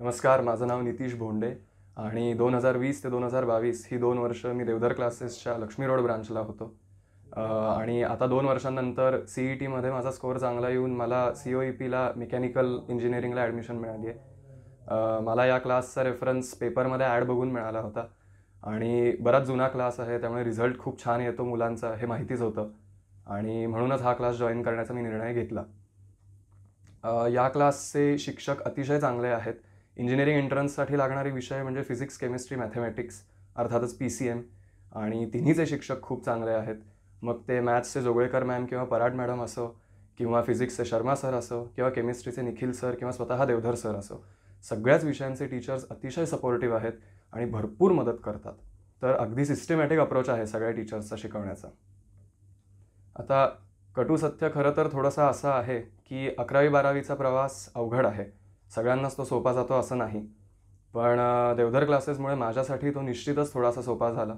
नमस्कार माझं नाव नितीश भोंडे आणि दोन हजार वीस ते दोन हजार बावीस ही दोन वर्ष मी देवधर क्लासेसच्या लक्ष्मी रोड ब्रांचला होतो आणि आता दोन वर्षांनंतर सी ई टीमध्ये माझा स्कोअर चांगला येऊन मला सी ओ ई पीला मेकॅनिकल इंजिनिअरिंगला ॲडमिशन मिळाली आहे मला या क्लासचा रेफरन्स पेपरमध्ये ॲड बघून मिळाला होता आणि बराच जुना क्लास आहे त्यामुळे रिझल्ट खूप छान येतो मुलांचा हे माहितीच होतं आणि म्हणूनच हा क्लास जॉईन करण्याचा मी निर्णय घेतला या क्लासचे शिक्षक अतिशय चांगले आहेत इंजिनिअरिंग एंट्रन्ससाठी लागणारे विषय म्हणजे फिजिक्स केमिस्ट्री मॅथमॅटिक्स अर्थातच पी सी एम आणि तिन्हीचे शिक्षक खूप चांगले आहेत मग ते मॅथ्सचे जोगळेकर मॅम किंवा पराड मॅडम असो किंवा फिजिक्सचे शर्मा सर असो किंवा केमिस्ट्रीचे निखिल सर किंवा स्वतः देवधर सर असो सगळ्याच विषयांचे टीचर्स अतिशय सपोर्टिव्ह आहेत आणि भरपूर मदत करतात तर अगदी सिस्टमॅटिक अप्रोच आहे सगळ्या टीचर्सचा शिकवण्याचा आता कटू सत्य खरं तर थोडासा असा आहे की अकरावी बारावीचा प्रवास अवघड आहे सगळ्यांनाच तो सोपा जातो असं नाही पण देवधर क्लासेसमुळे माझ्यासाठी तो निश्चितच थोडासा सोपा झाला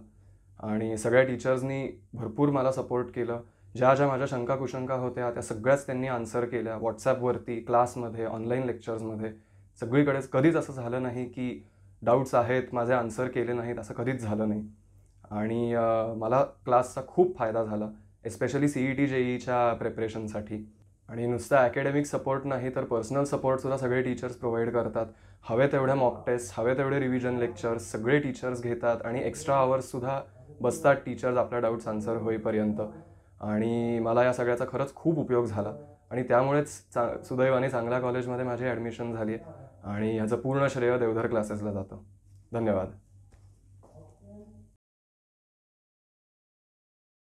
आणि सगळ्या टीचर्सनी भरपूर मला सपोर्ट केलं ज्या ज्या माझ्या शंका कुशंका होत्या त्या सगळ्याच त्यांनी आन्सर केल्या व्हॉट्सॲपवरती क्लासमध्ये ऑनलाईन लेक्चर्समध्ये सगळीकडेच कधीच असं झालं नाही की डाऊट्स आहेत माझे आन्सर केले नाहीत असं कधीच झालं नाही आणि मला क्लासचा खूप फायदा झाला एस्पेशली ई टी जेईच्या ईच्या प्रिपरेशनसाठी आणि नुसतं अकॅडमिक सपोर्ट नाही तर पर्सनल सपोर्टसुद्धा सगळे टीचर्स प्रोव्हाइड करतात हवे तेवढ्या मॉक टेस्ट हवे तेवढे रिव्हिजन लेक्चर्स सगळे टीचर्स घेतात आणि एक्स्ट्रा आवर्ससुद्धा बसतात टीचर्स आपला डाऊट्स आन्सर होईपर्यंत आणि मला या सगळ्याचा खरंच खूप उपयोग झाला आणि त्यामुळेच चा सुदैवाने चांगल्या कॉलेजमध्ये माझी ॲडमिशन झाली आहे आणि ह्याचं पूर्ण श्रेय देवधर क्लासेसला जातं धन्यवाद